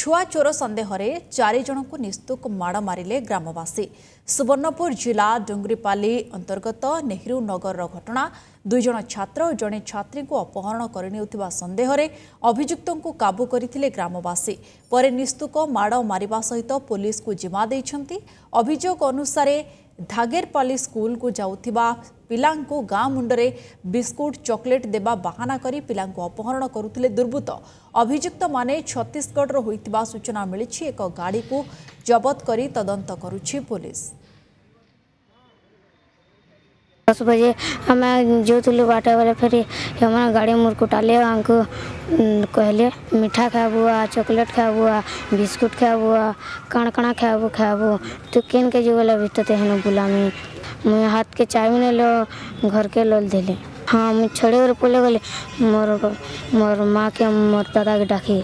ଛୁଆ ଚୋର ସନ୍ଦେହରେ ଚାରି ଜଣଙ୍କୁ ନିସ୍ତୁକ ମାଡ଼ ମାରିଲେ ଗ୍ରାମବାସୀ ସୁବର୍ଣ୍ଣପୁର ଜିଲ୍ଲା ଡୁଙ୍ଗୁରିପାଲି ଅନ୍ତର୍ଗତ ନେହେରୁ ନଗରର ଘଟଣା ଦୁଇଜଣ ଛାତ୍ର ଓ ଜଣେ ଛାତ୍ରୀଙ୍କୁ ଅପହରଣ କରିନେଉଥିବା ସନ୍ଦେହରେ ଅଭିଯୁକ୍ତଙ୍କୁ କାବୁ କରିଥିଲେ ଗ୍ରାମବାସୀ ପରେ ନିସ୍ତୁକ ମାଡ଼ ମାରିବା ସହିତ ପୋଲିସକୁ ଜିମା ଦେଇଛନ୍ତି ଅଭିଯୋଗ ଅନୁସାରେ ધાગેરપાલી સ્કુલકુ જાઉથિબા ପିଲାଙ୍କୁ ଗାଁ ମୁଣ୍ଡରେ ବିସ୍କୁଟ୍ ଚକୋଲେଟ୍ ଦେବା ବାହାନା କରି ପିଲାଙ୍କୁ ଅପହରଣ କରୁଥିଲେ ଦୁର୍ବୃତ୍ତ ଅଭିଯୁକ୍ତମାନେ ଛତିଶଗଡ଼ର ହୋଇଥିବା ସୂଚନା ମିଳିଛି ଏକ ଗାଡ଼ିକୁ ଜବତ କରି ତଦନ୍ତ କରୁଛି ପୋଲିସ दस बजे हमें जोतलू बाटे वाले फिर हमारा गाड़ी मुरकुटाले हमको कहले मीठा खाबू आ चॉकलेट खाबू आ बिस्कुट खाबू आ कण कणकणा खाबू खाबू तो किन के जो वाला भी तो तेहन बुलामी मुझे हाथ के चाय नहीं लो घर के लोल दिले हाँ मुझे छड़े वाले पड़े गले मोर मोर माँ के मोर दादा के डाकी